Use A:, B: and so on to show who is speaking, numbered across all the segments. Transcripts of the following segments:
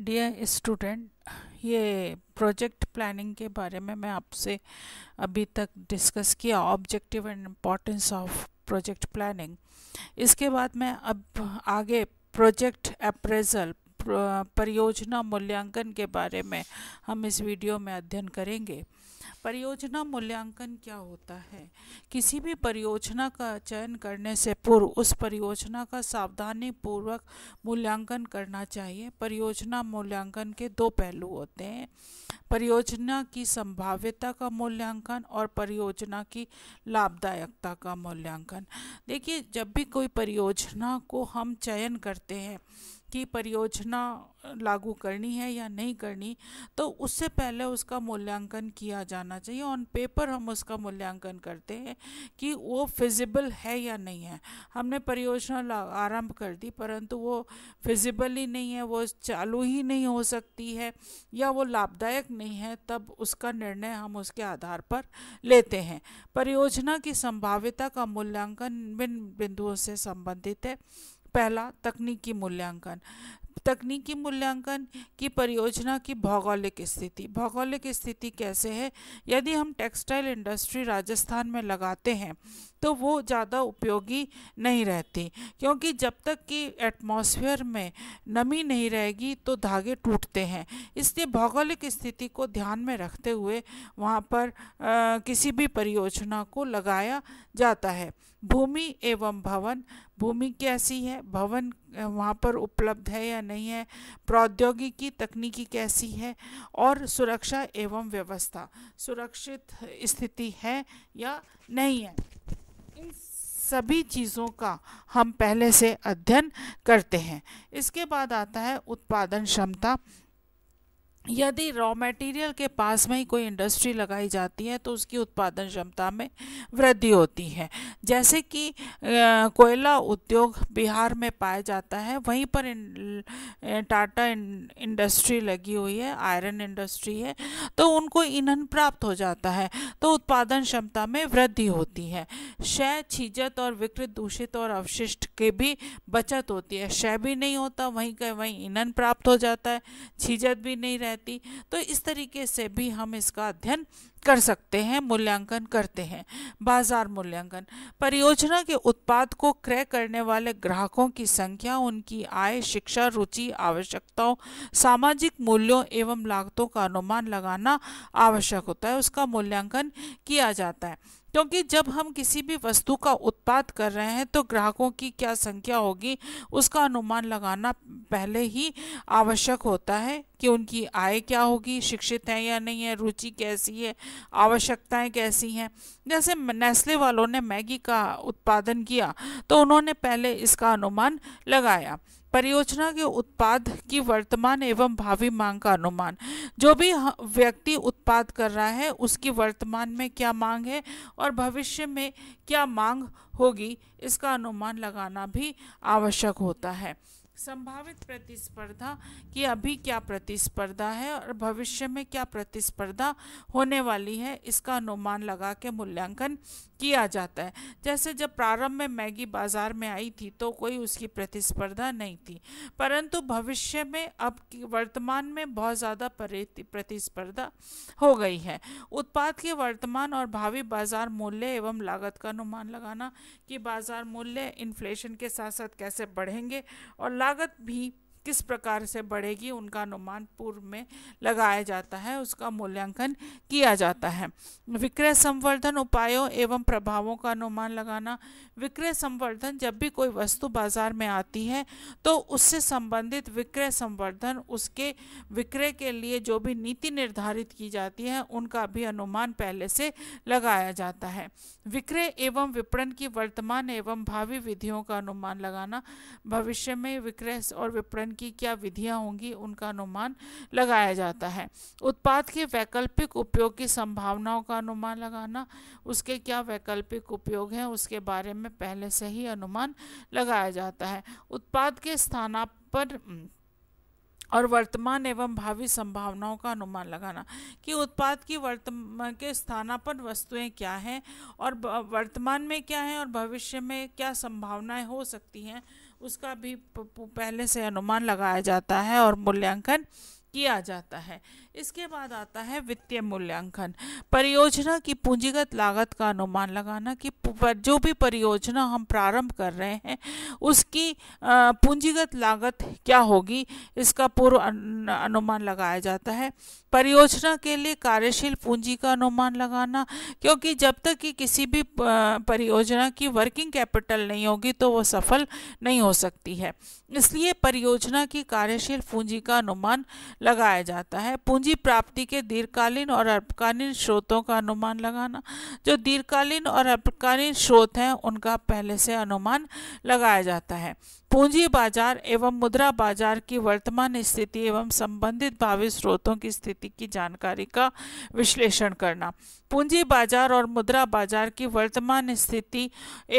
A: dear student ये project planning के बारे में मैं आपसे अभी तक डिस्कस किया objective and importance of project planning इसके बाद मैं अब आगे प्रोजेक्ट अप्रेजल परियोजना मूल्यांकन के बारे में हम इस वीडियो में अध्ययन करेंगे परियोजना मूल्यांकन क्या होता है किसी भी परियोजना का चयन करने से पूर्व उस परियोजना का सावधानी पूर्वक मूल्यांकन करना चाहिए परियोजना मूल्यांकन के दो पहलू होते हैं परियोजना की संभाव्यता का मूल्यांकन और परियोजना की लाभदायकता का मूल्यांकन देखिए जब भी कोई परियोजना को हम चयन करते हैं की परियोजना लागू करनी है या नहीं करनी तो उससे पहले उसका मूल्यांकन किया जाना चाहिए ऑन पेपर हम उसका मूल्यांकन करते हैं कि वो फिजिबल है या नहीं है हमने परियोजना आरंभ कर दी परंतु वो फिजिबल ही नहीं है वो चालू ही नहीं हो सकती है या वो लाभदायक नहीं है तब उसका निर्णय हम उसके आधार पर लेते हैं परियोजना की संभाव्यता का मूल्यांकन विभिन्न बिंदुओं से संबंधित है पहला तकनीकी मूल्यांकन तकनीकी मूल्यांकन की परियोजना की भौगोलिक स्थिति भौगोलिक स्थिति कैसे है यदि हम टेक्सटाइल इंडस्ट्री राजस्थान में लगाते हैं तो वो ज़्यादा उपयोगी नहीं रहती क्योंकि जब तक कि एटमॉस्फेयर में नमी नहीं रहेगी तो धागे टूटते हैं इसलिए भौगोलिक स्थिति को ध्यान में रखते हुए वहाँ पर आ, किसी भी परियोजना को लगाया जाता है भूमि एवं भवन भूमि कैसी है भवन वहाँ पर उपलब्ध है या नहीं है प्रौद्योगिकी तकनीकी कैसी है और सुरक्षा एवं व्यवस्था सुरक्षित स्थिति है या नहीं है इन सभी चीज़ों का हम पहले से अध्ययन करते हैं इसके बाद आता है उत्पादन क्षमता यदि रॉ मटेरियल के पास में ही कोई इंडस्ट्री लगाई जाती है तो उसकी उत्पादन क्षमता में वृद्धि होती है जैसे कि कोयला उद्योग बिहार में पाया जाता है वहीं पर टाटा इंडस्ट्री लगी हुई है आयरन इंडस्ट्री है तो उनको ईंधन प्राप्त हो जाता है तो उत्पादन क्षमता में वृद्धि होती है शय छीजत और विकृत दूषित और अवशिष्ट के भी बचत होती है शय भी नहीं होता वहीं का वहीं ईंधन प्राप्त हो जाता है छीजत भी नहीं रह रहती तो इस तरीके से भी हम इसका अध्ययन कर सकते हैं मूल्यांकन करते हैं बाजार मूल्यांकन परियोजना के उत्पाद को क्रय करने वाले ग्राहकों की संख्या उनकी आय शिक्षा रुचि आवश्यकताओं सामाजिक मूल्यों एवं लागतों का अनुमान लगाना आवश्यक होता है उसका मूल्यांकन किया जाता है क्योंकि जब हम किसी भी वस्तु का उत्पाद कर रहे हैं तो ग्राहकों की क्या संख्या होगी उसका अनुमान लगाना पहले ही आवश्यक होता है कि उनकी आय क्या होगी शिक्षित है या नहीं है रुचि कैसी है आवश्यकताएं कैसी हैं जैसे नेस्ले वालों ने मैगी का उत्पादन किया तो उन्होंने पहले इसका अनुमान लगाया परियोजना के उत्पाद की वर्तमान एवं भावी मांग का अनुमान जो भी व्यक्ति उत्पाद कर रहा है उसकी वर्तमान में क्या मांग है और भविष्य में क्या मांग होगी इसका अनुमान लगाना भी आवश्यक होता है संभावित प्रतिस्पर्धा कि अभी क्या प्रतिस्पर्धा है और भविष्य में क्या प्रतिस्पर्धा होने वाली है इसका अनुमान लगा के मूल्यांकन किया जाता है जैसे जब प्रारंभ में मैगी बाजार में आई थी तो कोई उसकी प्रतिस्पर्धा नहीं थी परंतु भविष्य में अब वर्तमान में बहुत ज़्यादा प्रतिस्पर्धा हो गई है उत्पाद के वर्तमान और भावी बाजार मूल्य एवं लागत का अनुमान लगाना कि बाजार मूल्य इन्फ्लेशन के साथ साथ कैसे बढ़ेंगे और परंपरागत भी किस प्रकार से बढ़ेगी उनका अनुमान पूर्व में लगाया जाता है उसका मूल्यांकन किया जाता है विक्रय संवर्धन उपायों एवं प्रभावों का अनुमान लगाना विक्रय संवर्धन जब भी कोई वस्तु बाजार में आती है तो उससे संबंधित विक्रय संवर्धन उसके विक्रय के लिए जो भी नीति निर्धारित की जाती है उनका भी अनुमान पहले से लगाया जाता है विक्रय एवं विपणन की वर्तमान एवं भावी विधियों का अनुमान लगाना भविष्य में विक्रय और विपणन की क्या विधियां होंगी उनका अनुमान लगाया जाता है उत्पाद के वैकल्पिक उपयोग की संभावनाओं का अनुमान लगाना उसके क्या वैकल्पिक उपयोग हैं उसके बारे में पहले से ही अनुमान लगाया जाता है उत्पाद के स्थाना पर और वर्तमान एवं भावी संभावनाओं का अनुमान लगाना कि उत्पाद की वर्तमान के स्थानापन वस्तुएं क्या हैं और वर्तमान में क्या हैं और भविष्य में क्या संभावनाएं हो सकती हैं उसका भी पहले से अनुमान लगाया जाता है और मूल्यांकन किया जाता है इसके बाद आता है वित्तीय मूल्यांकन परियोजना की पूंजीगत लागत का अनुमान लगाना कि जो भी परियोजना हम प्रारंभ कर रहे हैं उसकी पूंजीगत लागत क्या होगी इसका पूर्व अनुमान लगाया जाता है परियोजना के लिए कार्यशील पूंजी का अनुमान लगाना क्योंकि जब तक कि किसी भी परियोजना की वर्किंग कैपिटल नहीं होगी तो वो सफल नहीं हो सकती है इसलिए परियोजना की कार्यशील पूंजी का अनुमान लगाया जाता है पूंजी पूंजी प्राप्ति के दीर्घकालीन और अल्पकालीन स्रोतों का अनुमान लगाना जो दीर्घकालीन और अल्पकालीन स्रोत हैं उनका पहले से अनुमान लगाया जाता है पूंजी बाजार एवं मुद्रा बाजार की वर्तमान स्थिति एवं संबंधित भावी स्रोतों की स्थिति की जानकारी का विश्लेषण करना पूंजी बाजार और मुद्रा बाजार की वर्तमान स्थिति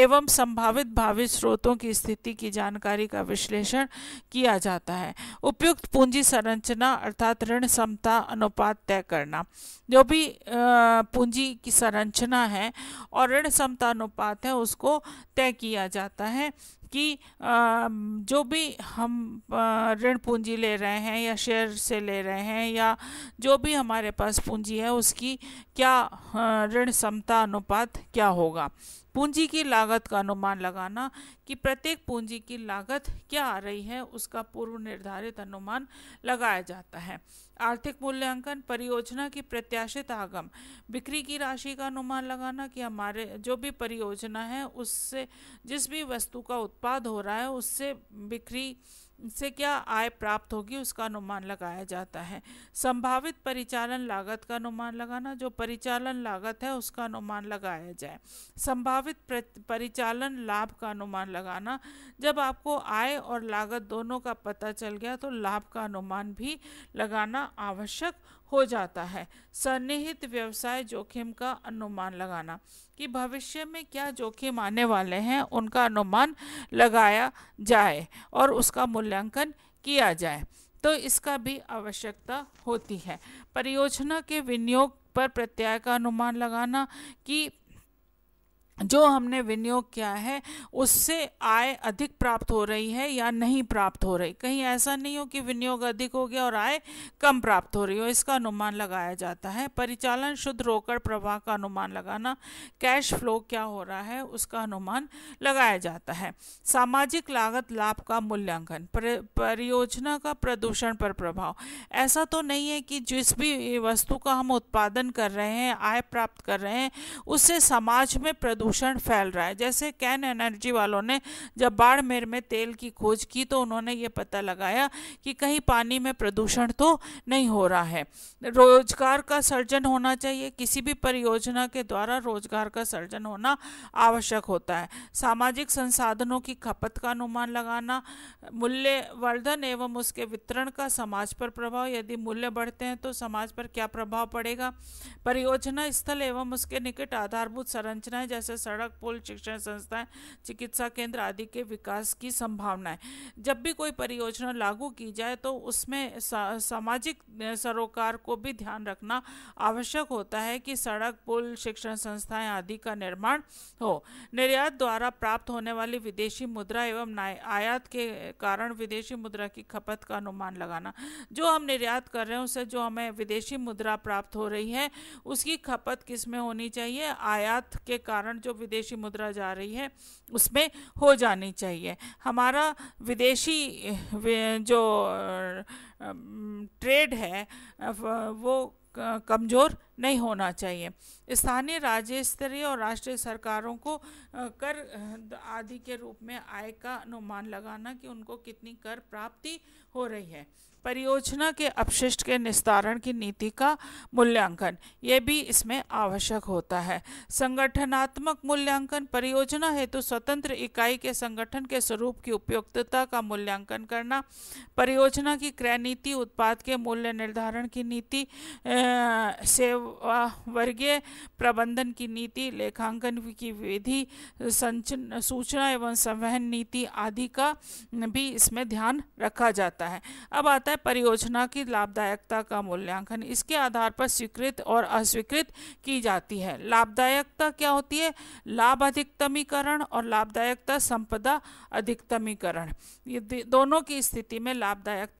A: एवं संभावित भावी स्रोतों की स्थिति की जानकारी का विश्लेषण किया जाता है उपयुक्त पूंजी संरचना अर्थात ऋण समता करना अनुपात तय करना जो भी पूंजी की संरचना है और ऋण समता अनुपात है उसको तय किया जाता है कि जो भी हम ऋण पूंजी ले रहे हैं या शेयर से ले रहे हैं या जो भी हमारे पास पूंजी है उसकी क्या ऋण समता अनुपात क्या होगा पूंजी की लागत का अनुमान लगाना कि प्रत्येक पूंजी की लागत क्या आ रही है उसका पूर्व निर्धारित अनुमान लगाया जाता है आर्थिक मूल्यांकन परियोजना की प्रत्याशित आगम बिक्री की राशि का अनुमान लगाना कि हमारे जो भी परियोजना है उससे जिस भी वस्तु का उत्पाद हो रहा है उससे बिक्री से क्या आय प्राप्त होगी उसका अनुमान लगाया जाता है संभावित परिचालन लागत का अनुमान लगाना जो परिचालन लागत है उसका अनुमान लगाया जाए संभावित परिचालन लाभ का अनुमान लगाना जब आपको आय और लागत दोनों का पता चल गया तो लाभ का अनुमान भी लगाना आवश्यक हो जाता है सन्निहित व्यवसाय जोखिम का अनुमान लगाना कि भविष्य में क्या जोखिम आने वाले हैं उनका अनुमान लगाया जाए और उसका मूल्यांकन किया जाए तो इसका भी आवश्यकता होती है परियोजना के विनियोग पर प्रत्यय का अनुमान लगाना कि जो हमने विनियोग किया है उससे आय अधिक प्राप्त हो रही है या नहीं प्राप्त हो रही कहीं ऐसा नहीं हो कि विनियोग अधिक हो गया और आय कम प्राप्त हो रही हो इसका अनुमान लगाया जाता है परिचालन शुद्ध रोकड़ प्रवाह का अनुमान लगाना कैश फ्लो क्या हो रहा है उसका अनुमान लगाया जाता है सामाजिक लागत लाभ का मूल्यांकन परियोजना का प्रदूषण पर प्रभाव ऐसा तो नहीं है कि जिस भी वस्तु का हम उत्पादन कर रहे हैं आय प्राप्त कर रहे हैं उससे समाज में प्रदूषण प्रदूषण फैल रहा है जैसे कैन एनर्जी वालों ने जब बाड़मेर में तेल की खोज की तो उन्होंने ये पता लगाया कि कहीं पानी में प्रदूषण तो नहीं हो रहा है रोजगार का सर्जन होना चाहिए किसी भी परियोजना के द्वारा रोजगार का सर्जन होना आवश्यक होता है सामाजिक संसाधनों की खपत का अनुमान लगाना मूल्यवर्धन एवं उसके वितरण का समाज पर प्रभाव यदि मूल्य बढ़ते हैं तो समाज पर क्या प्रभाव पड़ेगा परियोजना स्थल एवं उसके निकट आधारभूत संरचनाएं जैसे से सड़क पुल शिक्षण संस्थाएं चिकित्सा केंद्र आदि के विकास की संभावना है जब भी कोई परियोजना लागू की जाए तो उसमें सा, सामाजिक सरोकार को भी ध्यान रखना आवश्यक होता है कि सड़क पुल शिक्षण संस्थाएं आदि का निर्माण हो निर्यात द्वारा प्राप्त होने वाली विदेशी मुद्रा एवं आयात के कारण विदेशी मुद्रा की खपत का अनुमान लगाना जो हम निर्यात कर रहे हैं उससे जो हमें विदेशी मुद्रा प्राप्त हो रही है उसकी खपत किस में होनी चाहिए आयात के कारण जो विदेशी मुद्रा जा रही है उसमें हो जानी चाहिए हमारा विदेशी जो ट्रेड है वो कमज़ोर नहीं होना चाहिए स्थानीय राज्य स्तरीय और राष्ट्रीय सरकारों को कर आदि के रूप में आय का अनुमान लगाना कि उनको कितनी कर प्राप्ति हो रही है परियोजना के अपशिष्ट के निस्तारण की नीति का मूल्यांकन ये भी इसमें आवश्यक होता है संगठनात्मक मूल्यांकन परियोजना हेतु तो स्वतंत्र इकाई के संगठन के स्वरूप की उपयुक्तता का मूल्यांकन करना परियोजना की क्रय नीति उत्पाद के मूल्य निर्धारण की नीति सेव वर्गीय प्रबंधन की नीति लेखांकन की विधि सूचना एवं संवहन नीति आदि का भी इसमें ध्यान रखा जाता है अब आता है परियोजना की लाभदायकता का मूल्यांकन इसके आधार पर स्वीकृत और अस्वीकृत की जाती है लाभदायकता क्या होती है लाभ अधिकतमीकरण और लाभदायकता संपदा अधिकतमीकरण ये दोनों की स्थिति में लाभदायक